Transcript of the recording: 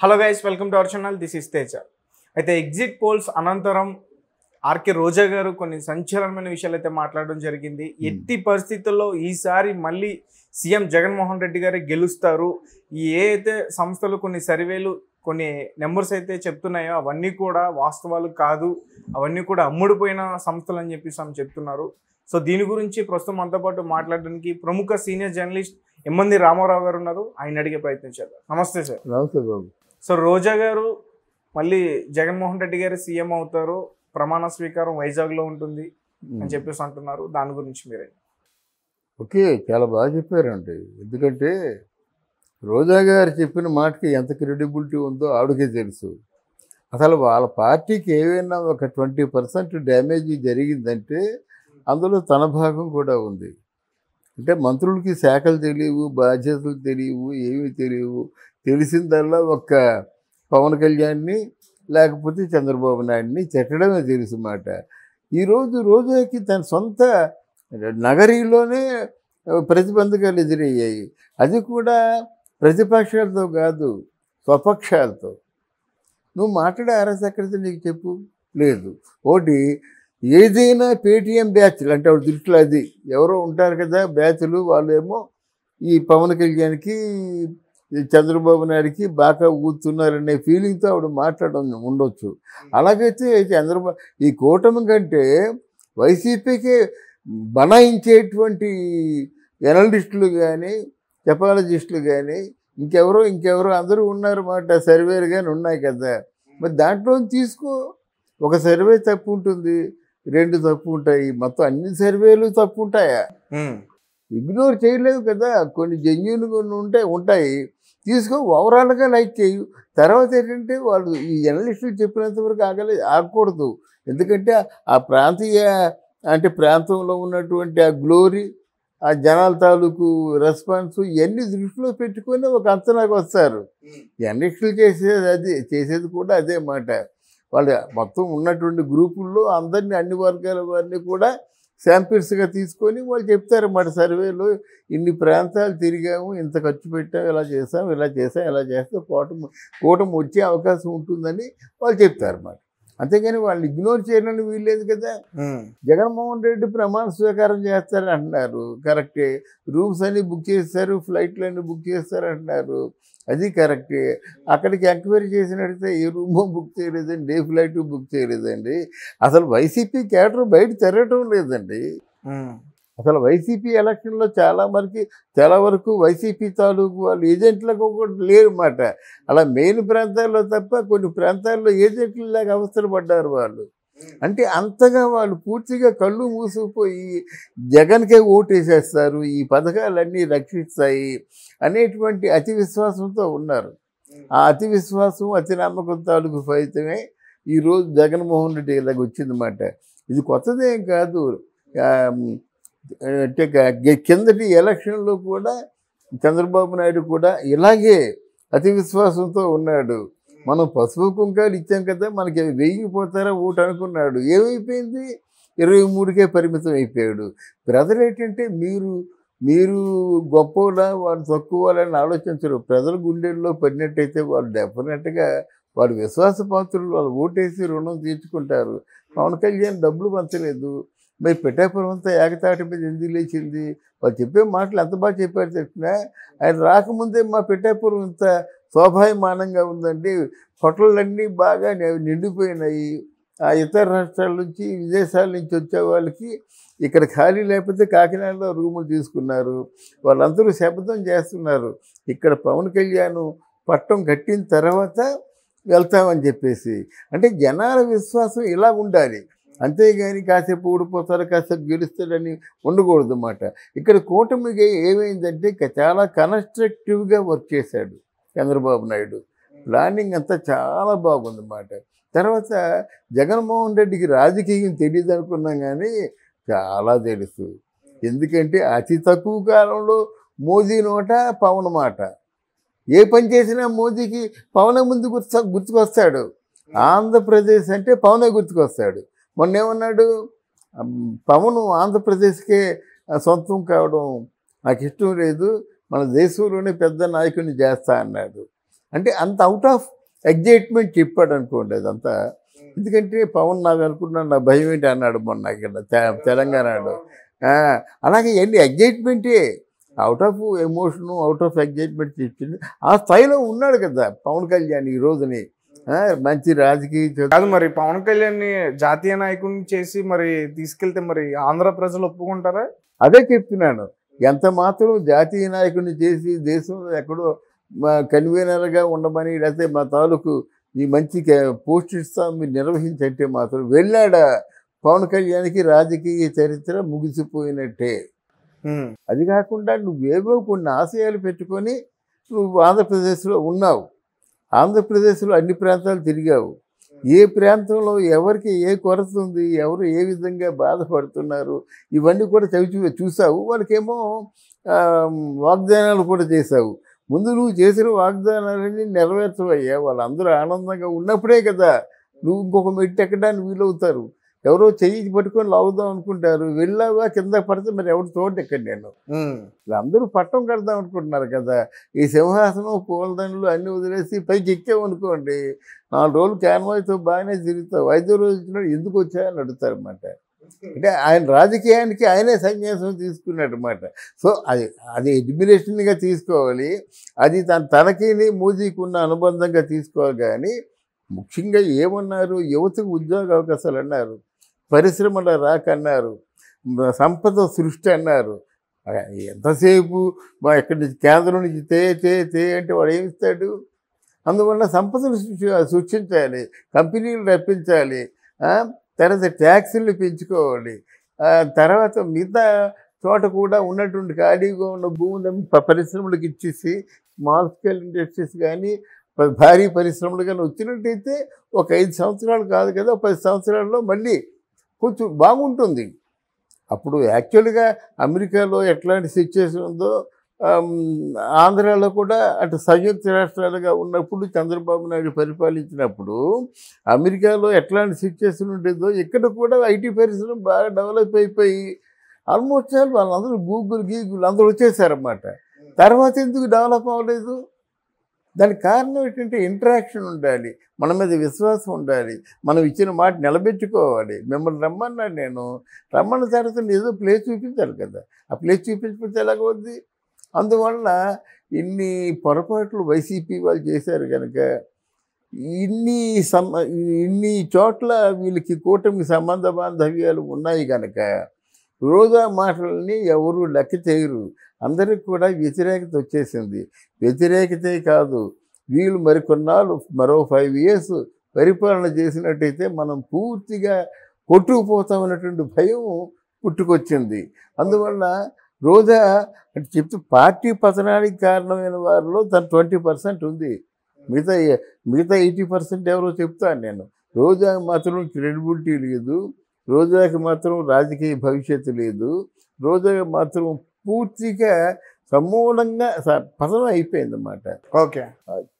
Hello guys welcome to our channel this is Teja అయితే exit polls అనంతరం ఆర్కే రోజా గారు కొన్ని సంచలనమైన విషయాలు అయితే మాట్లాడడం జరిగింది hmm. ఎట్టి పరిస్థితుల్లో ఈసారి మళ్ళీ సీఎం జగన్మోహన్ రెడ్డి గారే గెలుస్తారు ఏ అయితే సంస్థలు కొన్ని సర్వేలు కొన్ని నెంబర్స్ అయితే చెప్తున్నాయో అవన్నీ కూడా వాస్తవాలు కాదు అవన్నీ కూడా అమ్ముడిపోయిన సంస్థలు అని చెప్పేసి ఆమె చెప్తున్నారు సో దీని గురించి ప్రస్తుతం మనతో పాటు మాట్లాడడానికి ప్రముఖ సీనియర్ జర్నలిస్ట్ ఎమ్మంది రామారావు గారు ఉన్నారు ఆయన అడిగే ప్రయత్నం చేద్దాం నమస్తే సార్ నమస్తే బాబు సో రోజా గారు మళ్ళీ జగన్మోహన్ రెడ్డి గారు సీఎం అవుతారు ప్రమాణ స్వీకారం వైజాగ్లో ఉంటుంది అని చెప్పేసి అంటున్నారు దాని గురించి మీరే ఓకే చాలా బాగా చెప్పారండి ఎందుకంటే రోజా గారు చెప్పిన మాటకి ఎంత క్రెడిబిలిటీ ఉందో ఆవిడకే తెలుసు అసలు వాళ్ళ పార్టీకి ఏవైనా ఒక ట్వంటీ పర్సెంట్ డ్యామేజ్ జరిగిందంటే అందులో తన భాగం కూడా ఉంది అంటే మంత్రులకి శాఖలు తెలియవు బాధ్యతలు తెలియవు ఏమీ తెలియవు తెలిసిందల్లా ఒక్క పవన్ కళ్యాణ్ని లేకపోతే చంద్రబాబు నాయుడిని చెట్టడమే తెలుసు మాట ఈరోజు రోజుకి తన సొంత నగరీలోనే ప్రతిబంధకాలు ఎదురయ్యాయి అది కూడా ప్రతిపక్షాలతో కాదు స్వపక్షాలతో నువ్వు మాట్లాడే అరసక్కడితే నీకు చెప్పు లేదు ఒకటి ఏదైనా పేటీఎం బ్యాచ్లు అంటే వాడు దృష్టిలో అది ఎవరో ఉంటారు కదా బ్యాచ్లు వాళ్ళేమో ఈ పవన్ కళ్యాణ్కి చంద్రబాబు నాయుడికి బాగా ఊతున్నారనే ఫీలింగ్తో ఆవిడ మాట్లాడడం ఉండొచ్చు అలాగైతే చంద్రబాబు ఈ కూటమి కంటే వైసీపీకి బనాయించేటువంటి ఎనలిస్టులు కానీ టెపాలజిస్టులు కానీ ఇంకెవరో ఇంకెవరో అందరూ ఉన్నారు సర్వేలు కానీ ఉన్నాయి కదా మరి దాంట్లో తీసుకో ఒక సర్వే తప్పు ఉంటుంది రెండు తప్పు ఉంటాయి మొత్తం అన్ని సర్వేలు తప్పు ఉంటాయా ఇగ్నోర్ చేయలేదు కదా కొన్ని జెన్యున్ కొన్ని ఉంటాయి ఉంటాయి తీసుకో ఓవరాల్గా లైక్ చేయు తర్వాత ఏంటంటే వాళ్ళు ఈ జర్నలిస్టులు చెప్పినంతవరకు ఆగలే ఆగకూడదు ఎందుకంటే ఆ ప్రాంతీయ అంటే ప్రాంతంలో ఉన్నటువంటి ఆ గ్లోరీ ఆ జనాల తాలూకు రెస్పాన్స్ ఇవన్నీ దృష్టిలో పెట్టుకొని ఒక నాకు వస్తారు జర్నలిస్టులు చేసేది అదే చేసేది కూడా అదే మాట వాళ్ళ మొత్తం ఉన్నటువంటి గ్రూపుల్లో అందరినీ అన్ని వర్గాల వారిని కూడా శాంపిల్స్గా తీసుకొని వాళ్ళు చెప్తారు మాట సర్వేలో ఇన్ని ప్రాంతాలు తిరిగాము ఇంత ఖర్చు పెట్టాము ఇలా చేసాము ఇలా చేసాం ఇలా చేస్తే కూటమి కూటమి వచ్చే అవకాశం ఉంటుందని వాళ్ళు చెప్తారు మాట అంతేగాని వాళ్ళు ఇగ్నోర్ చేయడానికి వీల్లేదు కదా జగన్మోహన్ రెడ్డి ప్రమాణ స్వీకారం చేస్తారని అంటున్నారు కరెక్టే రూమ్స్ అన్నీ బుక్ చేస్తారు ఫ్లైట్లు అన్నీ బుక్ చేస్తారు అంటున్నారు అది కరెక్ట్ అక్కడికి ఎంక్వైరీ చేసినట్టయితే ఈ రూము బుక్ చేయలేదండి డే ఫ్లైట్ బుక్ చేయలేదండి అసలు వైసీపీ క్యాటర్ బయట తిరగటం లేదండి అసలు వైసీపీ ఎలక్షన్లో చాలా మరికి చాలా వరకు వైసీపీ తాలూకు వాళ్ళు ఏజెంట్లకు ఒకటి లేరన్నమాట అలా మెయిన్ ప్రాంతాల్లో తప్ప కొన్ని ప్రాంతాల్లో ఏజెంట్లు లేక అవసరపడ్డారు వాళ్ళు అంటే అంతగా వాళ్ళు పూర్తిగా కళ్ళు మూసుకుపోయి జగన్కే ఓటేసేస్తారు ఈ పథకాలన్నీ రక్షిస్తాయి అనేటువంటి అతి విశ్వాసంతో ఉన్నారు ఆ అతి విశ్వాసం అతి నమ్మకం తాలూకు ఫలితమే ఈరోజు జగన్మోహన్ రెడ్డి ఇలాగ వచ్చిందన్నమాట ఇది కొత్తదేం కాదు అంటే కిందటి ఎలక్షన్లో కూడా చంద్రబాబు నాయుడు కూడా ఇలాగే అతి విశ్వాసంతో ఉన్నాడు మనం పసుపు కుంకాలు ఇచ్చాం కదా మనకి వేయిపోతారా ఓటు అనుకున్నాడు ఏమైపోయింది ఇరవై మూడుకే పరిమితం అయిపోయాడు బ్రదర్ ఏంటంటే మీరు మీరు గొప్పలా వాళ్ళు తక్కువాలని ఆలోచించరు ప్రజల గుండెల్లో పడినట్టయితే వాళ్ళు డెఫినెట్గా వాళ్ళు విశ్వాస పాత్రులు వాళ్ళు ఓటేసి రుణం తీర్చుకుంటారు పవన్ కళ్యాణ్ డబ్బులు పంచలేదు మరి పిఠాపురం అంతా ఏకతాటి మీద ఎందుకు లేచింది వాళ్ళు చెప్పే మాటలు ఎంత బాగా చెప్పారు చెప్పినా ఆయన రాకముందే మా పిఠాపురం అంతా శోభాయమానంగా ఉందండి హోటళ్ళన్నీ బాగా నిండిపోయినాయి ఆ ఇతర రాష్ట్రాల నుంచి విదేశాల నుంచి వచ్చే వాళ్ళకి ఇక్కడ ఖాళీ లేకపోతే కాకినాడలో రూములు తీసుకున్నారు వాళ్ళందరూ శబ్దం చేస్తున్నారు ఇక్కడ పవన్ కళ్యాణ్ పట్టం కట్టిన తర్వాత వెళ్తామని చెప్పేసి అంటే జనాల విశ్వాసం ఇలా ఉండాలి అంతేగాని కాసేపు ఊడిపోతారు కాసేపు గెలుస్తాడని ఉండకూడదు అన్నమాట ఇక్కడ కూటమికి ఏమైందంటే చాలా కన్స్ట్రక్టివ్గా వర్క్ చేశాడు చంద్రబాబు నాయుడు ప్లానింగ్ అంతా చాలా బాగుంది మాట తర్వాత జగన్మోహన్ రెడ్డికి రాజకీయం తెలియదు అనుకున్నాం కానీ చాలా తెలుసు ఎందుకంటే అతి తక్కువ కాలంలో మోదీ నోట పవన్ మాట ఏ పని చేసినా మోదీకి పవనే ముందు గుర్తు గుర్తుకొస్తాడు ఆంధ్రప్రదేశ్ అంటే పవనే గుర్తుకొస్తాడు మొన్న ఏమన్నాడు పవన్ ఆంధ్రప్రదేశ్కే సొంతం కావడం నాకు ఇష్టం లేదు మన దేశంలోనే పెద్ద నాయకుని చేస్తా అన్నాడు అంటే అంత అవుట్ ఆఫ్ ఎగ్జైట్మెంట్ చెప్పాడు అనుకోండి అదంతా ఎందుకంటే పవన్ నాకు అనుకున్నాను నా భయం ఏంటి అన్నాడు మొన్న ఇక్కడ తెలంగాణలో అలాగే ఎన్ని ఎగ్జైట్మెంటే out of emotion out of excitement చెప్పింది ఆ స్థాయిలో ఉన్నాడు కదా పవన్ కళ్యాణ్ ఈ రోజుని మంచి రాజకీయ కాదు మరి పవన్ కళ్యాణ్ని జాతీయ నాయకుని చేసి మరి తీసుకెళ్తే మరి ఆంధ్ర ప్రజలు ఒప్పుకుంటారా అదే చెప్తున్నాను ఎంత మాత్రం జాతీయ నాయకుడిని చేసి దేశంలో ఎక్కడో కన్వీనర్గా ఉండమని లేకపోతే మా తాలూకు ఈ మంచి పోస్ట్ ఇస్తాం మీరు నిర్వహించంటే మాత్రం వెళ్ళాడ పవన్ కళ్యాణ్కి రాజకీయ చరిత్ర ముగిసిపోయినట్టే అది కాకుండా నువ్వేవో కొన్ని ఆశయాలు పెట్టుకొని నువ్వు ఆంధ్రప్రదేశ్లో ఉన్నావు ఆంధ్రప్రదేశ్లో అన్ని ప్రాంతాలు తిరిగావు ఏ ప్రాంతంలో ఎవరికి ఏ కొరత ఉంది ఎవరు ఏ విధంగా బాధపడుతున్నారు ఇవన్నీ కూడా చవి చూ చూసావు వాళ్ళకేమో వాగ్దానాలు కూడా చేశావు ముందు నువ్వు చేసిన వాగ్దానాలన్నీ నెరవేర్చవయ్యా వాళ్ళందరూ ఆనందంగా ఉన్నప్పుడే కదా నువ్వు ఇంకొక మెట్టు ఎక్కడానికి వీలవుతారు ఎవరో చెయ్యి పట్టుకొని లాగుదాం అనుకుంటారు వెళ్ళావా కింద పడితే మరి ఎవరు చూడండి ఎక్కడ నేను అందరూ పట్టం కడదాం అనుకుంటున్నారు కదా ఈ సింహాసనం పూలదండలు అన్నీ వదిలేసి పైకి ఎక్కామనుకోండి అనుకోండి నాలుగు రోజులు క్యాన్వాయితో బాగానే తిరుగుతావు వైద్య రోజు ఎందుకు వచ్చాయని అడుగుతారు అన్నమాట అంటే ఆయన రాజకీయానికి ఆయనే సన్యాసం తీసుకున్నట్టమాట సో అది అది ఎడ్మినేషన్గా తీసుకోవాలి అది తన తనకి మోదీకి ఉన్న అనుబంధంగా తీసుకోవాలి కానీ ముఖ్యంగా ఏమన్నారు యువతకు ఉద్యోగ అవకాశాలు అన్నారు పరిశ్రమల రాక అన్నారు సంపద సృష్టి అన్నారు ఎంతసేపు మా ఎక్కడి నుంచి కేంద్రం నుంచి తే తే తే అంటే వాడు ఏమిస్తాడు అందువల్ల సంపదను సృష్టించాలి కంపెనీలు రప్పించాలి తర్వాత ట్యాక్సీలు పెంచుకోవాలి తర్వాత మిగతా చోట కూడా ఉన్నటువంటి ఖాళీగా ఉన్న భూములను పరిశ్రమలకు ఇచ్చేసి స్మాల్ స్కేల్ ఇండస్ట్రీస్ కానీ భారీ పరిశ్రమలు కానీ వచ్చినట్టయితే ఒక ఐదు సంవత్సరాలు కాదు కదా పది సంవత్సరాల్లో మళ్ళీ కొంచెం బాగుంటుంది అప్పుడు యాక్చువల్గా అమెరికాలో ఎట్లాంటి సిచ్యువేషన్ ఉందో ఆంధ్రాలో కూడా అటు సంయుక్త రాష్ట్రాలుగా ఉన్నప్పుడు చంద్రబాబు నాయుడు పరిపాలించినప్పుడు అమెరికాలో ఎట్లాంటి సిచ్యువేషన్ ఉండేదో ఇక్కడ కూడా ఐటీ పరిశ్రమ బాగా డెవలప్ అయిపోయి ఆల్మోస్ట్ వాళ్ళందరూ గూగుల్ గీగుల్ అందరూ వచ్చేసారన్నమాట తర్వాత ఎందుకు డెవలప్ అవ్వలేదు దానికి కారణం ఏంటంటే ఇంటరాక్షన్ ఉండాలి మన మీద విశ్వాసం ఉండాలి మనం ఇచ్చిన మాట నిలబెట్టుకోవాలి మిమ్మల్ని రమ్మన్నాడు నేను రమ్మన్న తర్వాత ఏదో ప్లేస్ చూపించాలి కదా ఆ ప్లేస్ చూపించకపోతే ఎలాగవుద్ది అందువల్ల ఇన్ని పొరపాట్లు వైసీపీ వాళ్ళు చేశారు కనుక ఇన్ని సమ ఇన్ని చోట్ల వీళ్ళకి కూటమి సంబంధ బాంధవ్యాలు ఉన్నాయి కనుక రోజా మాటలని ఎవరు లెక్క చేయరు అందరికి కూడా వ్యతిరేకత వచ్చేసింది వ్యతిరేకతే కాదు వీళ్ళు మరికొన్నాళ్ళు మరో ఫైవ్ ఇయర్స్ పరిపాలన చేసినట్టయితే మనం పూర్తిగా కొట్టుకుపోతామన్నటువంటి భయం పుట్టుకొచ్చింది అందువల్ల రోజా అంటే చెప్తే పార్టీ పతనానికి కారణమైన వారిలో తన ట్వంటీ పర్సెంట్ ఉంది మిగతా మిగతా ఎయిటీ పర్సెంట్ ఎవరో చెప్తాను నేను రోజా మాత్రం క్రెడిబిలిటీ లేదు రోజాకి మాత్రం రాజకీయ భవిష్యత్తు లేదు రోజాకి మాత్రం పూర్తిగా సమూలంగా పతనం అయిపోయిందన్నమాట ఓకే